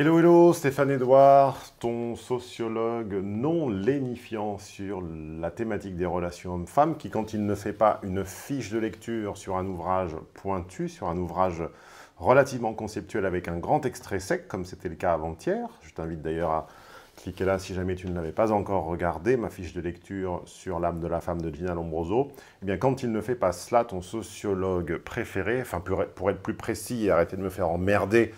Hello, hello, Stéphane Edouard, ton sociologue non lénifiant sur la thématique des relations hommes-femmes, qui, quand il ne fait pas une fiche de lecture sur un ouvrage pointu, sur un ouvrage relativement conceptuel avec un grand extrait sec, comme c'était le cas avant-hier, je t'invite d'ailleurs à cliquer là si jamais tu ne l'avais pas encore regardé, ma fiche de lecture sur l'âme de la femme de Gina Lombroso. Eh bien, quand il ne fait pas cela, ton sociologue préféré, enfin pour être plus précis et arrêter de me faire emmerder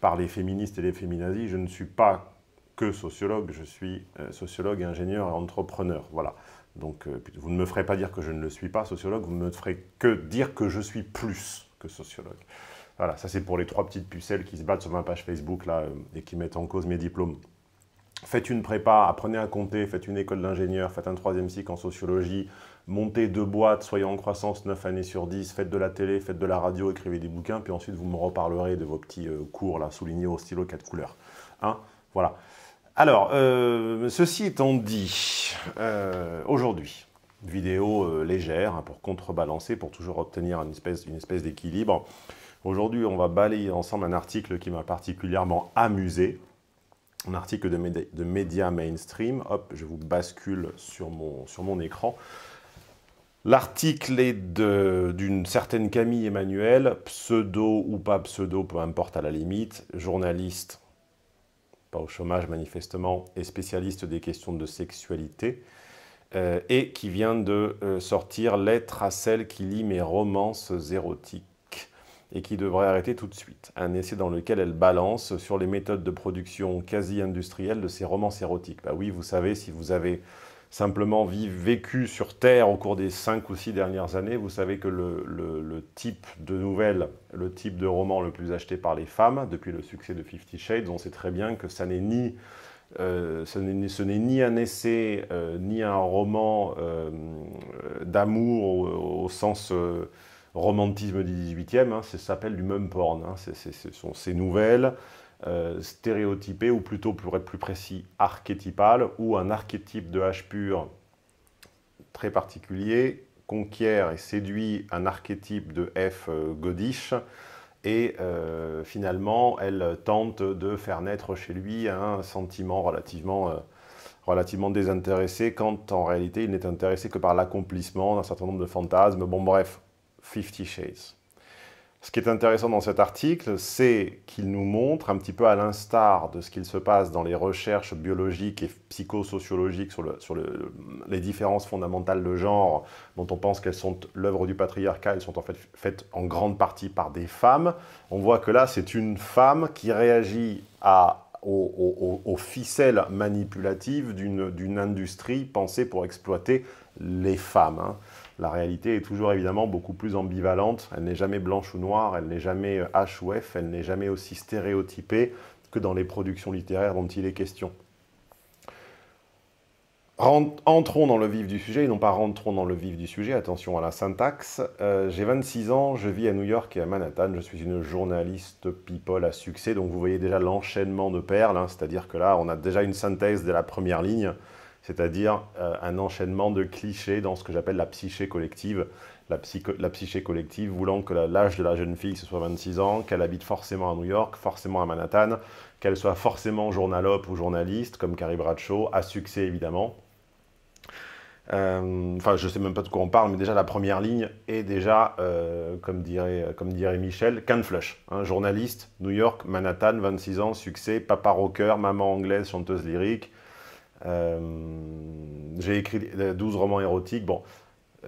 par les féministes et les féminazis, je ne suis pas que sociologue, je suis euh, sociologue, ingénieur et entrepreneur. Voilà. Donc euh, vous ne me ferez pas dire que je ne le suis pas sociologue, vous ne me ferez que dire que je suis plus que sociologue. Voilà, ça c'est pour les trois petites pucelles qui se battent sur ma page Facebook là euh, et qui mettent en cause mes diplômes. Faites une prépa, apprenez à compter, faites une école d'ingénieur, faites un troisième cycle en sociologie, montez deux boîtes, soyez en croissance 9 années sur 10, faites de la télé, faites de la radio, écrivez des bouquins, puis ensuite vous me reparlerez de vos petits euh, cours là, soulignés au stylo quatre couleurs. Hein voilà. Alors, euh, ceci étant dit, euh, aujourd'hui, vidéo légère hein, pour contrebalancer, pour toujours obtenir une espèce, d'équilibre. Aujourd'hui, on va balayer ensemble un article qui m'a particulièrement amusé un article de, médias mainstream. Hop, je vous bascule sur mon écran. L'article est d'une certaine Camille Emmanuel, pseudo ou pas pseudo, peu importe à la limite, journaliste, pas au chômage manifestement, et spécialiste des questions de sexualité, euh, et qui vient de euh, sortir Lettre à celle qui lit mes romances érotiques et qui devrait arrêter tout de suite. Un essai dans lequel elle balance sur les méthodes de production quasi-industrielles de ses romances érotiques. Bah oui, vous savez, si vous avez simplement vécu sur Terre au cours des cinq ou six dernières années, vous savez que le, type de nouvelle, le type de roman le plus acheté par les femmes depuis le succès de Fifty Shades, on sait très bien que ça n'est ni, euh, ce n'est ni un essai, euh, ni un roman euh, d'amour au, sens romantisme du 18e, hein. ça s'appelle du mum porn, hein. ce sont ces nouvelles euh, stéréotypé, ou plutôt pour être plus précis, archétypal, où un archétype de H pur très particulier conquiert et séduit un archétype de F euh, godish, et euh, finalement elle tente de faire naître chez lui un sentiment relativement, relativement désintéressé quand en réalité il n'est intéressé que par l'accomplissement d'un certain nombre de fantasmes. Bon bref, 50 Shades. Ce qui est intéressant dans cet article, c'est qu'il nous montre, un petit peu à l'instar de ce qu'il se passe dans les recherches biologiques et psychosociologiques sur, les différences fondamentales de genre, dont on pense qu'elles sont l'œuvre du patriarcat, elles sont en fait faites en grande partie par des femmes. On voit que là, c'est une femme qui réagit aux, ficelles manipulatives d'une industrie pensée pour exploiter les femmes. Hein. La réalité est toujours évidemment beaucoup plus ambivalente. Elle n'est jamais blanche ou noire, elle n'est jamais euh, H ou F, elle n'est jamais aussi stéréotypée que dans les productions littéraires dont il est question. Entrons dans le vif du sujet, et non pas rentrons dans le vif du sujet, attention à la syntaxe. Euh, j'ai 26 ans, je vis à New York et à Manhattan, je suis une journaliste people à succès, donc vous voyez déjà l'enchaînement de perles, hein, c'est-à-dire que là on a déjà une synthèse de la première ligne c'est-à-dire euh, un enchaînement de clichés dans ce que j'appelle la psyché collective. La, psyché collective voulant que l'âge de la jeune fille, ce soit 26 ans, qu'elle habite forcément à New York, forcément à Manhattan, qu'elle soit forcément journalope ou journaliste, comme Carrie Bradshaw, à succès évidemment. Euh, enfin, je ne sais même pas de quoi on parle, mais déjà la première ligne est déjà, euh, comme, dirait, Michel, canne flush. Hein. journaliste, New York, Manhattan, 26 ans, succès, papa rocker, maman anglaise, chanteuse lyrique, euh, j'ai écrit 12 romans érotiques. Bon,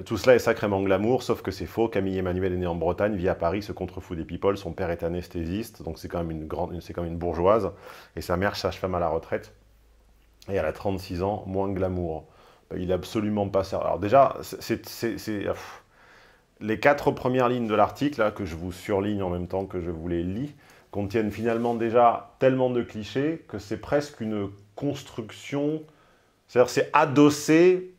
tout cela est sacrément glamour, sauf que c'est faux. Camille Emmanuel est né en Bretagne, vit à Paris, se contrefou des people. Son père est anesthésiste, donc c'est quand même une grande, c'est quand même une bourgeoise. Et sa mère, sage-femme à la retraite. Et elle a 36 ans, moins glamour. Il n'est absolument pas ça. Alors déjà, c'est, ah, les quatre premières lignes de l'article, que je vous surligne en même temps que je vous les lis, contiennent finalement déjà tellement de clichés que c'est presque une construction, c'est-à-dire c'est adossé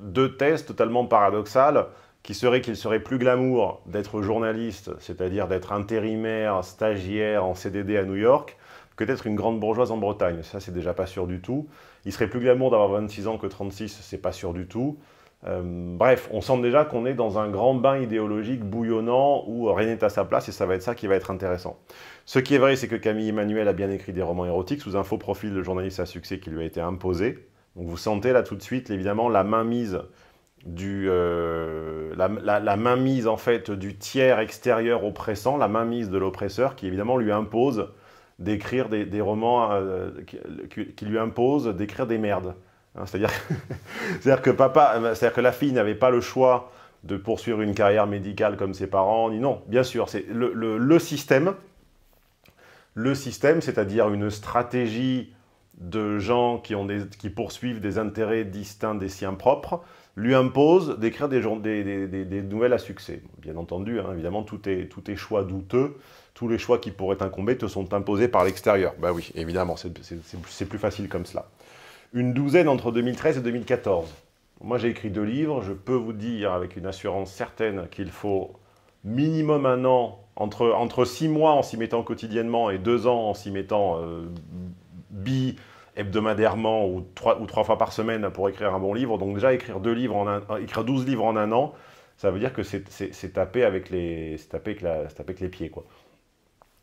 de thèses totalement paradoxales qui serait qu'il serait plus glamour d'être journaliste, c'est-à-dire d'être intérimaire, stagiaire en CDD à New York, que d'être une grande bourgeoise en Bretagne. Ça, c'est déjà pas sûr du tout. Il serait plus glamour d'avoir 26 ans que 36, c'est pas sûr du tout. Euh, bref, on sent déjà qu'on est dans un grand bain idéologique bouillonnant où rien n'est à sa place et ça va être ça qui va être intéressant. Ce qui est vrai, c'est que Camille Emmanuel a bien écrit des romans érotiques sous un faux profil de journaliste à succès qui lui a été imposé. Donc vous sentez là tout de suite, évidemment, la mainmise du, euh, la, la, la en fait du tiers extérieur oppressant, la mainmise de l'oppresseur qui évidemment lui impose d'écrire des, romans euh, qui, qui, lui impose d'écrire des merdes. Hein, c'est-à-dire que papa, euh, cest que la fille n'avait pas le choix de poursuivre une carrière médicale comme ses parents, ni non. Bien sûr, le, système, le système, c'est-à-dire une stratégie de gens qui, poursuivent des intérêts distincts des siens propres, lui impose d'écrire des, nouvelles à succès. Bien entendu, hein, évidemment, tout est, choix douteux, tous les choix qui pourraient incomber te sont imposés par l'extérieur. Ben oui, évidemment, c'est plus facile comme cela une douzaine entre 2013 et 2014. Moi, j'ai écrit deux livres. Je peux vous dire avec une assurance certaine qu'il faut minimum un an, entre, six mois en s'y mettant quotidiennement et deux ans en s'y mettant euh, bi hebdomadairement ou trois, ou trois fois par semaine pour écrire un bon livre. Donc déjà, écrire, deux livres en un, 12 euh, livres en un an, ça veut dire que c'est taper avec les, avec avec les pieds. Quoi.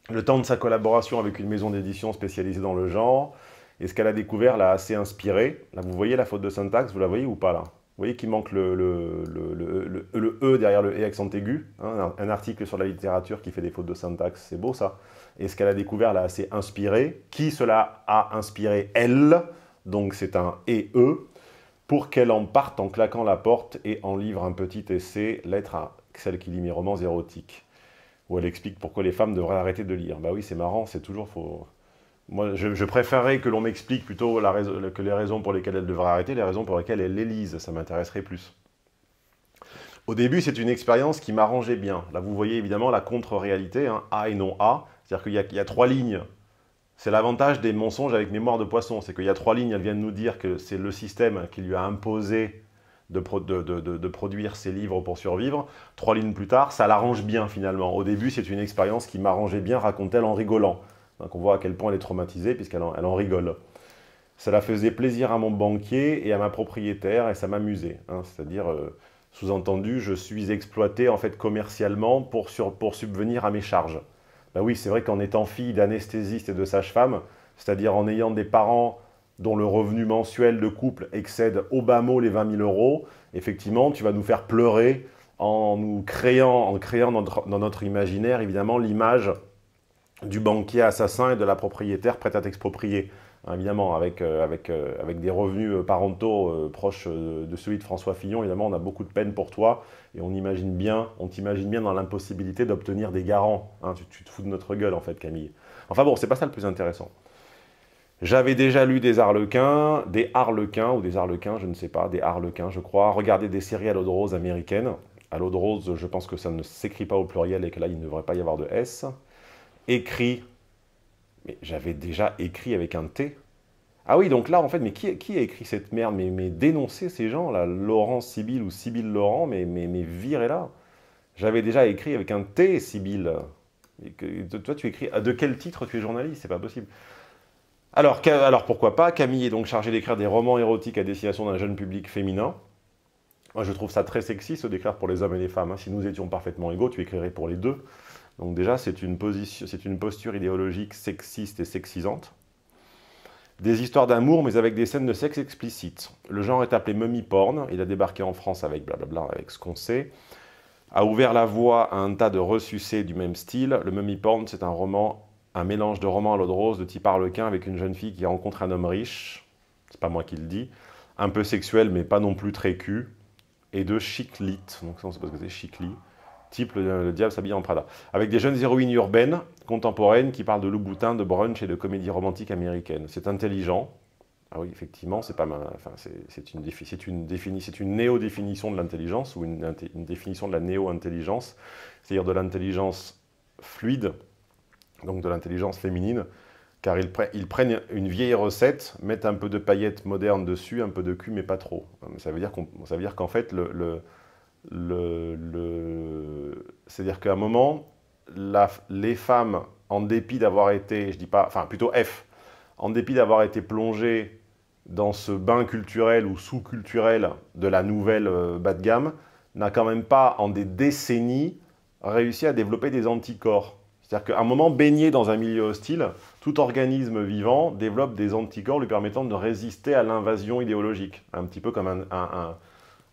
Le temps de sa collaboration avec une maison d'édition spécialisée dans le genre, et ce qu'elle a découvert l'a assez inspiré. Là, vous voyez la faute de syntaxe, vous la voyez ou pas là Vous voyez qu'il manque le, le, E derrière le E accent aigu. Hein, un, article sur la littérature qui fait des fautes de syntaxe, c'est beau ça. Et ce qu'elle a découvert l'a assez inspiré. Qui cela a inspiré Elle. Donc c'est un et E. Pour qu'elle en parte en claquant la porte et en livre un petit essai, lettre à celle qui lit mes romans érotiques. Où elle explique pourquoi les femmes devraient arrêter de lire. Bah oui, c'est marrant, c'est toujours faux. Moi, je, préférerais que l'on m'explique plutôt que les raisons pour lesquelles elle devrait arrêter, les raisons pour lesquelles elle l'élise. Ça m'intéresserait plus. Au début, c'est une expérience qui m'arrangeait bien. Là, vous voyez évidemment la contre-réalité, hein, A et non A. C'est-à-dire qu'il y, a trois lignes. C'est l'avantage des mensonges avec mémoire de poisson. C'est qu'il y a trois lignes, elle vient de nous dire que c'est le système qui lui a imposé de, de, produire ses livres pour survivre. Trois lignes plus tard, ça l'arrange bien finalement. Au début, c'est une expérience qui m'arrangeait bien, raconte-t-elle en rigolant. Hein, qu'on on voit à quel point elle est traumatisée puisqu'elle en, elle en rigole. Cela faisait plaisir à mon banquier et à ma propriétaire et ça m'amusait. Hein. C'est-à-dire, euh, sous-entendu, je suis exploité en fait commercialement pour, pour subvenir à mes charges. Ben oui, c'est vrai qu'en étant fille d'anesthésiste et de sage-femme, c'est-à-dire en ayant des parents dont le revenu mensuel de couple excède au bas mot les 20 000 euros, effectivement, tu vas nous faire pleurer en nous créant, en créant dans notre imaginaire, évidemment, l'image du banquier assassin et de la propriétaire prête à t'exproprier. Hein, évidemment, euh, euh, avec, des revenus euh, parentaux proches de celui de François Fillon, évidemment, on a beaucoup de peine pour toi et on imagine bien, on t'imagine bien dans l'impossibilité d'obtenir des garants. Hein, tu, te fous de notre gueule, en fait, Camille. Enfin bon, c'est pas ça le plus intéressant. J'avais déjà lu des harlequins, des harlequins ou des harlequins, je ne sais pas, des harlequins, je crois. regarder des séries à l'eau de rose américaine. À l'eau de rose, je pense que ça ne s'écrit pas au pluriel et que là, il ne devrait pas y avoir de S écrit. Mais j'avais déjà écrit avec un T. Ah oui, donc là, en fait, mais qui, a écrit cette merde mais, mais dénoncer ces gens, là, Laurent Sibyl ou Sibyl Laurent, mais, mais, mais virez là J'avais déjà écrit avec un T, Sibyl. Toi, tu écris. Ah, de quel titre tu es journaliste C'est pas possible. Alors, alors pourquoi pas Camille est donc chargée d'écrire des romans érotiques à destination d'un jeune public féminin. Moi, je trouve ça très sexy, se déclare pour les hommes et les femmes. Hein. Si nous étions parfaitement égaux, tu écrirais pour les deux. Donc déjà, c'est une, position, c'est une posture idéologique sexiste et sexisante. Des histoires d'amour, mais avec des scènes de sexe explicites. Le genre est appelé mummy porn. Il a débarqué en France avec blablabla, avec ce qu'on sait. A ouvert la voie à un tas de ressucés du même style. Le mummy porn, c'est un roman, un mélange de romans à l'eau de rose de type Harlequin avec une jeune fille qui rencontre un homme riche. C'est pas moi qui le dis. Un peu sexuel, mais pas non plus très cul. Et de chiclite. Donc ça, on sait pas ce que c'est, chiclite type le, diable s'habille en Prada, avec des jeunes héroïnes urbaines contemporaines qui parlent de look-boutin, de brunch et de comédie romantique américaine. C'est intelligent. Ah oui, effectivement, c'est pas Enfin, c'est une, une, une néo-définition de l'intelligence ou une, définition de la néo-intelligence, c'est-à-dire de l'intelligence fluide, donc de l'intelligence féminine, car ils, ils, prennent une vieille recette, mettent un peu de paillettes modernes dessus, un peu de cul, mais pas trop. Ça veut dire qu'en dire qu'en fait, le c'est-à-dire qu'à un moment, les femmes, en dépit d'avoir été, je dis pas, enfin plutôt F, en dépit d'avoir été plongées dans ce bain culturel ou sous-culturel de la nouvelle euh, bas de gamme, n'a quand même pas, en des décennies, réussi à développer des anticorps. C'est-à-dire qu'à un moment, baigné dans un milieu hostile, tout organisme vivant développe des anticorps lui permettant de résister à l'invasion idéologique. Un petit peu comme un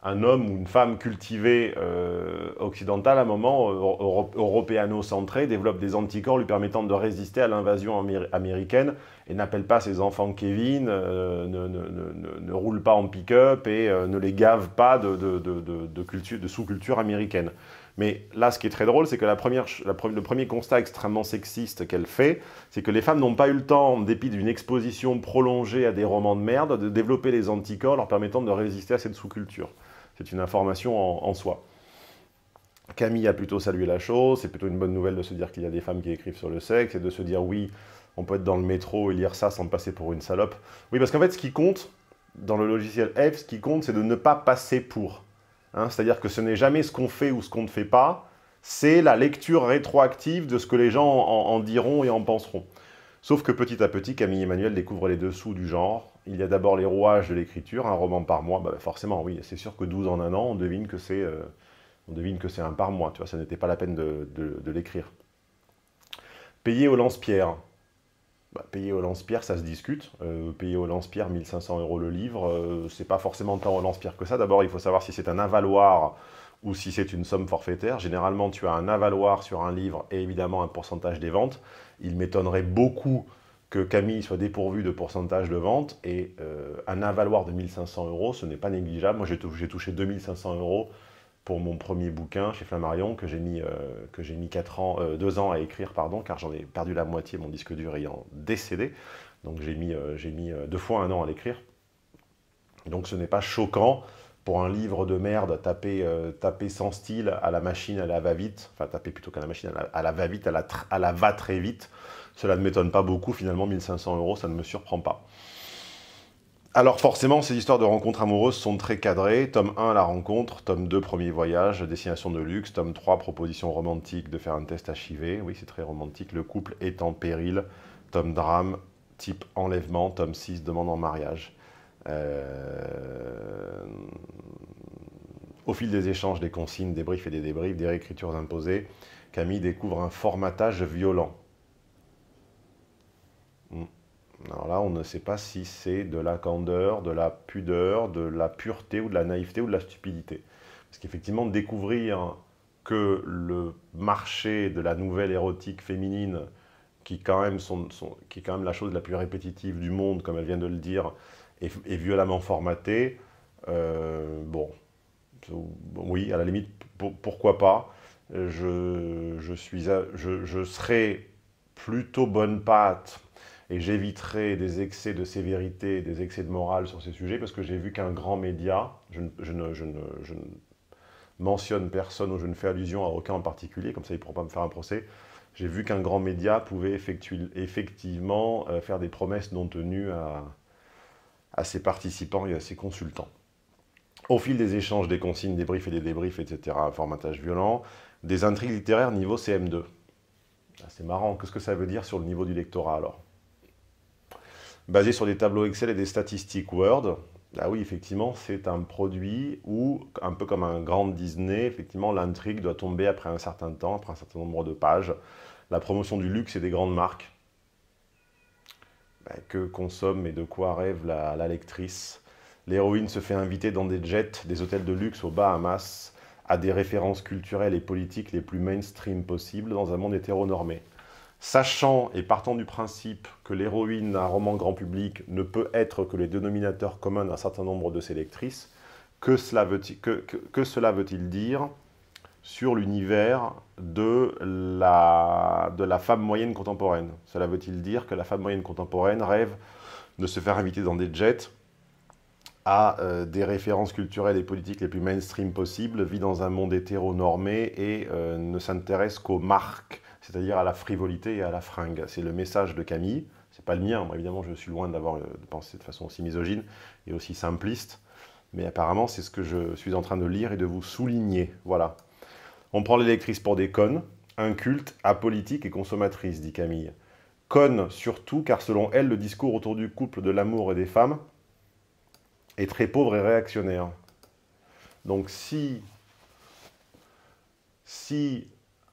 un homme ou une femme cultivée euh, occidentale, à un moment européano-centré, développe des anticorps lui permettant de résister à l'invasion américaine et n'appelle pas ses enfants Kevin, euh, ne, roule pas en pick-up et euh, ne les gave pas de, de, sous-culture américaine. Mais là, ce qui est très drôle, c'est que la première, le premier constat extrêmement sexiste qu'elle fait, c'est que les femmes n'ont pas eu le temps, en dépit d'une exposition prolongée à des romans de merde, de développer les anticorps leur permettant de résister à cette sous-culture c'est une information en, soi. Camille a plutôt salué la chose, c'est plutôt une bonne nouvelle de se dire qu'il y a des femmes qui écrivent sur le sexe et de se dire oui, on peut être dans le métro et lire ça sans passer pour une salope. Oui, parce qu'en fait, ce qui compte dans le logiciel F, ce qui compte, c'est de ne pas passer pour. Hein. C'est-à-dire que ce n'est jamais ce qu'on fait ou ce qu'on ne fait pas, c'est la lecture rétroactive de ce que les gens en, en diront et en penseront. Sauf que petit à petit, Camille Emmanuel découvre les dessous du genre, il y a d'abord les rouages de l'écriture, un roman par mois, bah, bah, forcément, oui, c'est sûr que 12 en un an, euh, on devine que c'est un par mois, tu vois, ça n'était pas la peine de, l'écrire. Payer au lance-pierre. Bah, payer au lance-pierre, ça se discute. Euh, payer au lance-pierre 1500 euros le livre, euh, c'est pas forcément tant au lance-pierre que ça. D'abord, il faut savoir si c'est un avaloir ou si c'est une somme forfaitaire. Généralement, tu as un avaloir sur un livre et évidemment un pourcentage des ventes. Il m'étonnerait beaucoup que Camille soit dépourvue de pourcentage de vente et euh, un avaloir de 1500 euros, ce n'est pas négligeable. Moi, j'ai touché 2500 euros pour mon premier bouquin chez Flammarion que j'ai mis, euh, euh, deux ans, ans à écrire, pardon, car j'en ai perdu la moitié, mon disque dur ayant décédé. Donc j'ai mis, deux fois un an à l'écrire. Donc ce n'est pas choquant pour un livre de merde, taper, sans style à la machine, à la va-vite, enfin taper plutôt qu'à la machine, à la, va-vite, à la, à la va très vite, cela ne m'étonne pas beaucoup, finalement, 1500 euros, ça ne me surprend pas. Alors forcément, ces histoires de rencontres amoureuses sont très cadrées. Tome 1, la rencontre. Tome 2, premier voyage, destination de luxe. Tome 3, proposition romantique de faire un test HIV. Oui, c'est très romantique. Le couple est en péril. Tome drame, type enlèvement. Tome 6, demande en mariage. Euh, au fil des échanges, des consignes, des briefs et des débriefs, des réécritures imposées, Camille découvre un formatage violent. Alors là, on ne sait pas si c'est de la candeur, de la pudeur, de la pureté ou de la naïveté ou de la stupidité. Parce qu'effectivement, découvrir que le marché de la nouvelle érotique féminine, qui, quand même qui est quand même la chose la plus répétitive du monde, comme elle vient de le dire, est, violemment formaté, euh, bon, oui, à la limite, pourquoi pas je, suis, je, je serais plutôt bonne pâte et j'éviterai des excès de sévérité, des excès de morale sur ces sujets, parce que j'ai vu qu'un grand média, je ne, mentionne personne ou je ne fais allusion à aucun en particulier, comme ça ils ne pourront pas me faire un procès, j'ai vu qu'un grand média pouvait effectivement euh, faire des promesses non tenues à, ses participants et à ses consultants. Au fil des échanges, des consignes, des briefs et des débriefs, etc., formatage violent, des intrigues littéraires niveau CM2. Ah, c'est marrant, qu'est-ce que ça veut dire sur le niveau du lectorat alors basé sur des tableaux Excel et des statistiques Word. Ah oui, effectivement, c'est un produit où, un peu comme un grand Disney, effectivement, l'intrigue doit tomber après un certain temps, après un certain nombre de pages. La promotion du luxe et des grandes marques. Bah, que consomme et de quoi rêve la, lectrice L'héroïne se fait inviter dans des jets, des hôtels de luxe aux Bahamas, à des références culturelles et politiques les plus mainstream possibles dans un monde hétéronormé. Sachant et partant du principe que l'héroïne d'un roman grand public ne peut être que les dénominateurs communs d'un certain nombre de ses lectrices, que cela veut-il dire sur l'univers de la, femme moyenne contemporaine Cela veut-il dire que la femme moyenne contemporaine rêve de se faire inviter dans des jets à euh, des références culturelles et politiques les plus mainstream possibles, vit dans un monde hétéronormé et euh, ne s'intéresse qu'aux marques c'est-à-dire à la frivolité et à la fringue. C'est le message de Camille, c'est pas le mien, évidemment je suis loin d'avoir pensé euh, penser de façon aussi misogyne et aussi simpliste, mais apparemment c'est ce que je suis en train de lire et de vous souligner, voilà. On prend l'électrice pour des connes, culte apolitique et consommatrice, dit Camille. Connes surtout, car selon elle, le discours autour du couple, de l'amour et des femmes est très pauvre et réactionnaire. Donc si, si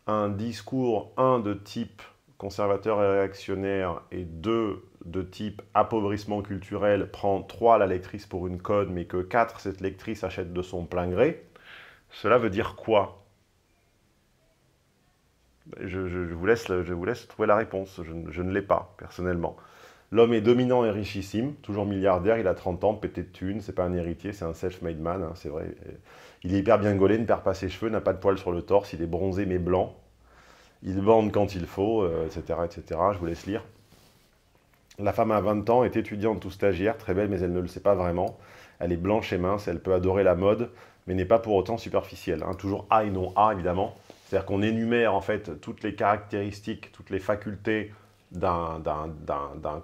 un discours, un, de type conservateur et réactionnaire, et deux, de type appauvrissement culturel, prend trois la lectrice pour une code, mais que quatre, cette lectrice achète de son plein gré, cela veut dire quoi je, je, vous laisse, je vous laisse trouver la réponse, je ne l'ai pas personnellement. L'homme est dominant et richissime, toujours milliardaire, il a 30 ans, pété de thunes, c'est pas un héritier, c'est un self-made man, hein, c'est vrai. Il est hyper bien gaulé, ne perd pas ses cheveux, n'a pas de poils sur le torse, il est bronzé mais blanc. Il bande quand il faut, etc., euh, etc. Je vous laisse lire. La femme a 20 ans, est étudiante ou stagiaire, très belle mais elle ne le sait pas vraiment. Elle est blanche et mince, elle peut adorer la mode, mais n'est pas pour autant superficielle. Hein. Toujours A et non A, évidemment. C'est-à-dire qu'on énumère en fait toutes les caractéristiques, toutes les facultés, d'un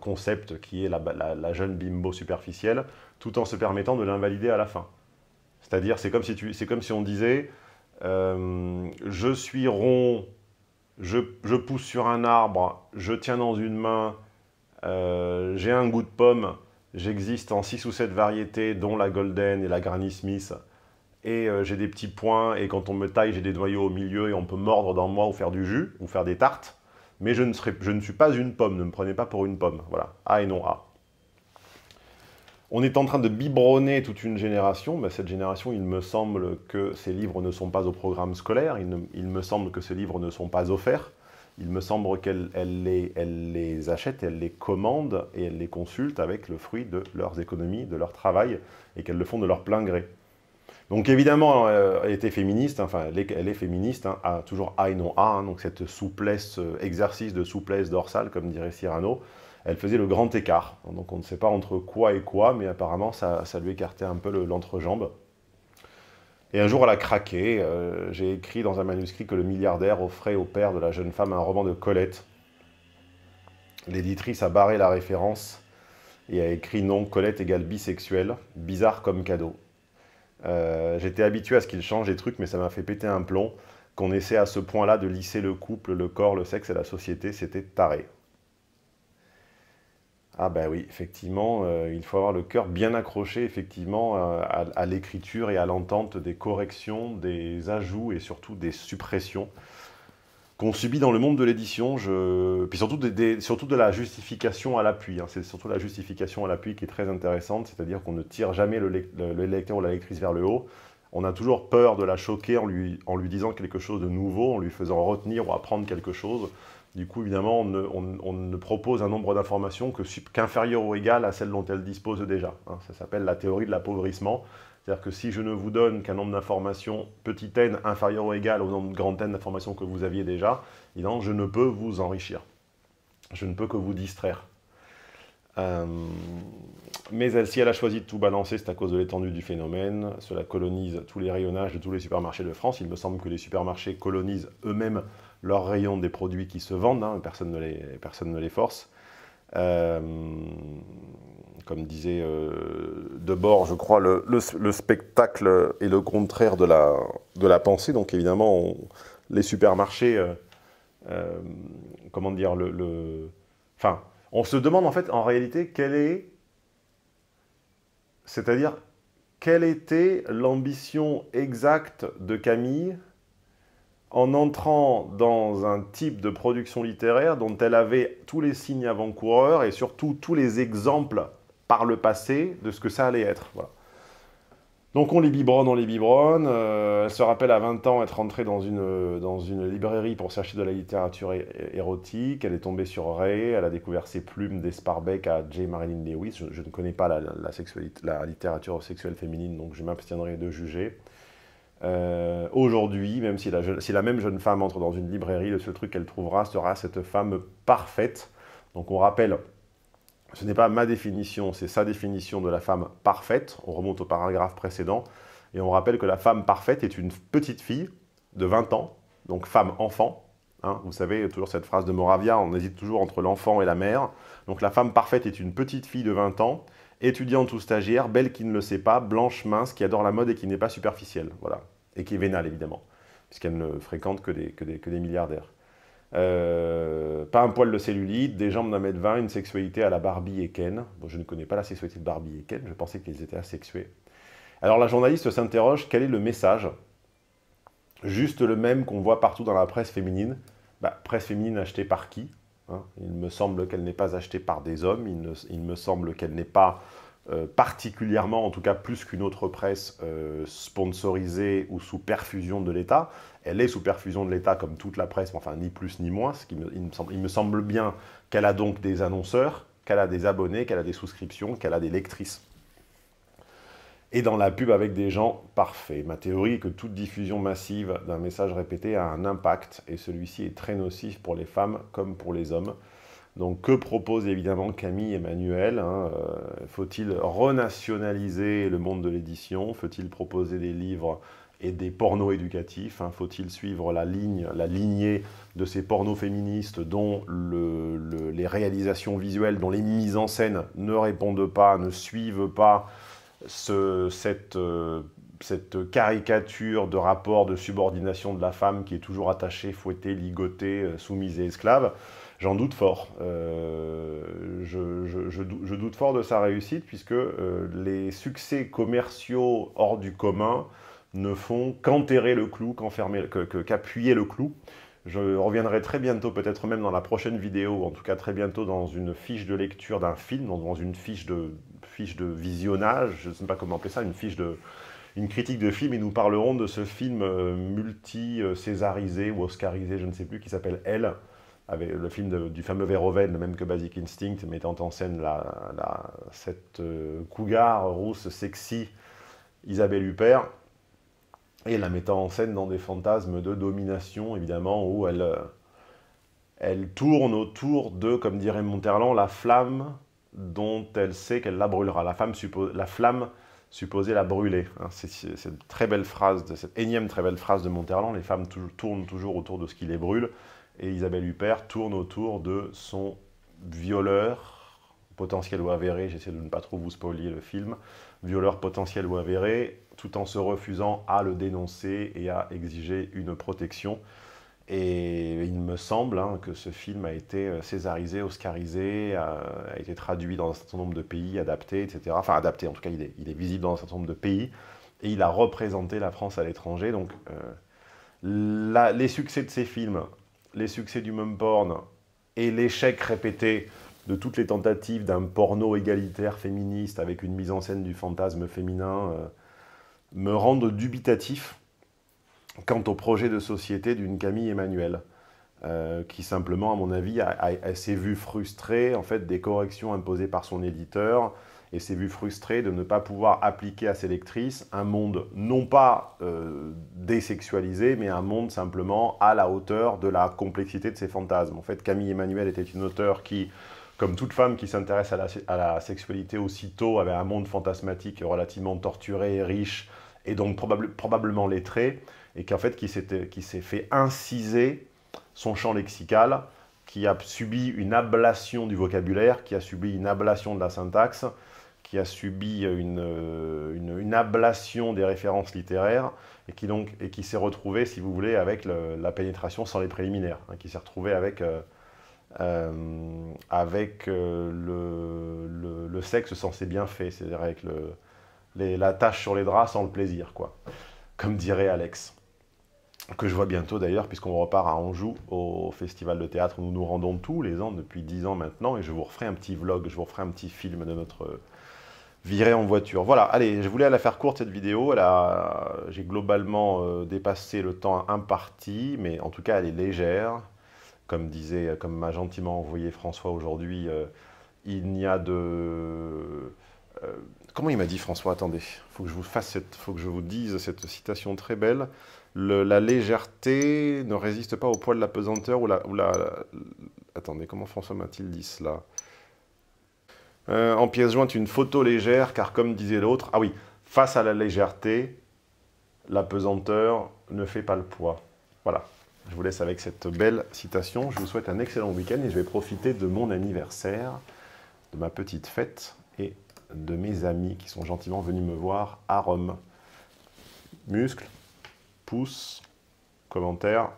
concept qui est la, jeune bimbo superficielle, tout en se permettant de l'invalider à la fin. C'est-à-dire, c'est comme, si on disait euh, Je suis rond, je, pousse sur un arbre, je tiens dans une main, euh, j'ai un goût de pomme, j'existe en 6 ou 7 variétés, dont la Golden et la Granny Smith, et euh, j'ai des petits points, et quand on me taille, j'ai des noyaux au milieu, et on peut mordre dans moi ou faire du jus, ou faire des tartes mais je ne, suis pas une pomme, ne me prenez pas pour une pomme. Voilà, A et non A. On est en train de biberonner toute une génération. mais ben, cette génération, il me semble que ces livres ne sont pas au programme scolaire, il, me semble que ces livres ne sont pas offerts, il me semble qu'elle les, les achète, elle les commande et elle les consulte avec le fruit de leurs économies, de leur travail, et qu'elles le font de leur plein gré. Donc évidemment, euh, elle était féministe, hein, enfin elle est, féministe, hein, a, toujours A et non hein, A, donc cette souplesse, euh, exercice de souplesse dorsale, comme dirait Cyrano, elle faisait le grand écart. Donc on ne sait pas entre quoi et quoi, mais apparemment ça, lui écartait un peu l'entrejambe. et un jour, elle a craqué. Euh, j'ai écrit dans un manuscrit que le milliardaire offrait au père de la jeune femme un roman de Colette. L'éditrice a barré la référence et a écrit non, Colette égale bisexuelle, bizarre comme cadeau. Euh, j'étais habitué à ce qu'il change des trucs, mais ça m'a fait péter un plomb. Qu'on essaie à ce point-là de lisser le couple, le corps, le sexe et la société, c'était taré. Ah ben oui, effectivement, euh, il faut avoir le cœur bien accroché effectivement à l'écriture et à l'entente des corrections, des ajouts et surtout des suppressions qu'on subit dans le monde de l'édition, je... puis surtout, des, surtout de la justification à l'appui. Hein. C'est surtout la justification à l'appui qui est très intéressante, c'est-à-dire qu'on ne tire jamais le, lecteur ou la lectrice vers le haut. On a toujours peur de la choquer en lui, en lui disant quelque chose de nouveau, en lui faisant retenir ou apprendre quelque chose. Du coup, évidemment, on ne, propose un nombre d'informations que ou égal à celle dont elle dispose déjà. Hein. Ça s'appelle la théorie de l'appauvrissement. C'est-à-dire que si je ne vous donne qu'un nombre d'informations petit n inférieur ou égal au nombre de grand n d'informations que vous aviez déjà, évidemment, je ne peux vous enrichir. Je ne peux que vous distraire. Euh, mais elle, si elle a choisi de tout balancer, c'est à cause de l'étendue du phénomène. Cela colonise tous les rayonnages de tous les supermarchés de France. Il me semble que les supermarchés colonisent eux-mêmes leurs rayons des produits qui se vendent. Hein, personne, ne les, personne ne les force. Euh, comme disait euh, Debord, je crois, le, spectacle est le contraire de la, pensée. Donc évidemment, les supermarchés, euh, comment dire, enfin, on se demande en fait, en réalité, quelle est, c'est-à-dire, quelle était l'ambition exacte de Camille en entrant dans un type de production littéraire dont elle avait tous les signes avant-coureurs et surtout tous les exemples par le passé de ce que ça allait être. Donc on les biberonne, on les biberonne. Euh, elle se rappelle à 20 ans être entrée dans une, dans une librairie pour chercher de la littérature érotique. Elle est tombée sur Ray, elle a découvert ses plumes d'Esparbeck à J. Marilyn Lewis. Je, ne connais pas la littérature sexuelle féminine, donc je m'abstiendrai de juger. Euh, aujourd'hui, même si la, la, même jeune femme entre dans une librairie, le seul truc qu'elle trouvera sera cette femme parfaite. Donc on rappelle, ce n'est pas ma définition, c'est sa définition de la femme parfaite. On remonte au paragraphe précédent. Et on rappelle que la femme parfaite est une petite fille de 20 ans, donc femme enfant. Hein. vous savez, toujours cette phrase de Moravia, on hésite toujours entre l'enfant et la mère. Donc la femme parfaite est une petite fille de 20 ans étudiante ou stagiaire, belle qui ne le sait pas, blanche, mince, qui adore la mode et qui n'est pas superficielle. Voilà, et qui est vénale évidemment, puisqu'elle ne fréquente que des, que des, milliardaires. Euh, pas un poil de cellulite, des jambes d'un mètre vingt, une sexualité à la Barbie et Ken. Bon, je ne connais pas la sexualité de Barbie et Ken, je pensais qu'ils étaient asexués. Alors la journaliste s'interroge quel est le message Juste le même qu'on voit partout dans la presse féminine. Bah, presse féminine achetée par qui hein? Il me semble qu'elle n'est pas achetée par des hommes, il me semble qu'elle n'est pas euh, particulièrement, en tout cas plus qu'une autre presse euh, sponsorisée ou sous perfusion de l'État. Elle est sous perfusion de l'État comme toute la presse, enfin ni plus ni moins. me, semble, il me semble bien qu'elle a donc des annonceurs, qu'elle a des abonnés, qu'elle a des souscriptions, qu'elle a des lectrices. Et dans la pub avec des gens parfaits. Ma théorie est que toute diffusion massive d'un message répété a un impact, et celui-ci est très nocif pour les femmes comme pour les hommes. Donc que propose évidemment Camille Emmanuel hein, euh, Faut-il renationaliser le monde de l'édition Faut-il proposer des livres et des pornos éducatifs hein? Faut-il suivre la lignée de ces pornos féministes dont les réalisations visuelles, dont les mises en scène ne répondent pas, ne suivent pas euh, cette, caricature de rapport de subordination de la femme qui est toujours attachée, fouettée, ligotée, euh, soumise et esclave J'en doute fort. Euh, je, doute fort de sa réussite puisque euh, les succès commerciaux hors du commun ne font qu'enterrer le clou, qu'appuyer le clou. Je reviendrai très bientôt, peut-être même dans la prochaine vidéo, en tout cas très bientôt dans une fiche de lecture d'un film, dans une fiche de, fiche de visionnage, je ne sais pas comment appeler ça, une fiche de, une critique de film et nous parlerons de ce film euh, multi-césarisé ou oscarisé, je ne sais plus, qui s'appelle Elle, avec le film du fameux Véroven, le même que Basic Instinct, mettant en scène cette euh, cougar rousse sexy Isabelle Huppert, et la mettant en scène dans des fantasmes de domination, évidemment, où elle, euh, tourne autour de, comme dirait Monterland, la flamme dont elle sait qu'elle la brûlera, la, femme la flamme supposée la brûler. Hein. C'est cette très belle phrase, de, cette énième très belle phrase de Monterland, les femmes tournent toujours autour de ce qui les brûle, et Isabelle Huppert tourne autour de son violeur, potentiel ou avéré, j'essaie de ne pas trop vous spoiler le film, violeur potentiel ou avéré, tout en se refusant à le dénoncer et à exiger une protection. Et il me semble hein, que ce film a été euh, césarisé, oscarisé, euh, a, été traduit dans un certain nombre de pays, adapté, etc. Enfin, adapté, en tout cas, il est, visible dans un certain nombre de pays. Et il a représenté la France à l'étranger. Donc, euh, les succès de ces films les succès du mum porn et l'échec répété de toutes les tentatives d'un porno égalitaire féministe avec une mise en scène du fantasme féminin euh, me rendent dubitatif quant au projet de société d'une Camille Emmanuel, euh, qui simplement, à mon avis, s'est vue frustrée en fait, des corrections imposées par son éditeur, et s'est vu frustré de ne pas pouvoir appliquer à ses lectrices un monde non pas euh, désexualisé, mais un monde simplement à la hauteur de la complexité de ses fantasmes. En fait, Camille Emmanuel était une auteure qui, comme toute femme qui s'intéresse à la, sexualité aussitôt, avait un monde fantasmatique relativement torturé et riche, et donc probablement lettré, et qu'en fait, qui s'est fait inciser son champ lexical, qui a subi une ablation du vocabulaire, qui a subi une ablation de la syntaxe, qui a subi euh, une, une, ablation des références littéraires et qui, donc, et qui s'est retrouvé, si vous voulez, avec la pénétration sans les préliminaires, hein, qui s'est retrouvé avec, euh, euh, avec le, le, sexe sans ses bienfaits, c'est-à-dire avec le, la tâche sur les draps sans le plaisir, quoi, comme dirait Alex que je vois bientôt d'ailleurs, puisqu'on repart à Anjou au festival de théâtre où nous nous rendons tous les ans depuis dix ans maintenant, et je vous referai un petit vlog, je vous referai un petit film de notre virer en voiture. Voilà, allez, je voulais la faire courte cette vidéo. Euh, j'ai globalement euh, dépassé le temps imparti, mais en tout cas, elle est légère. Comme disait, comme m'a gentiment envoyé François aujourd'hui, euh, il n'y a de. comment il m'a dit François Attendez, faut que je vous fasse cette, faut que je vous dise cette citation très belle. la légèreté ne résiste pas au poids de la pesanteur ou la, la... Attendez, comment François m'a-t-il dit cela euh, en pièce jointe, une photo légère, car comme disait l'autre, ah oui, face à la légèreté, la pesanteur ne fait pas le poids. Voilà, je vous laisse avec cette belle citation. Je vous souhaite un excellent week-end et je vais profiter de mon anniversaire, de ma petite fête et de mes amis qui sont gentiment venus me voir à Rome. Muscles, pouces, commentaires.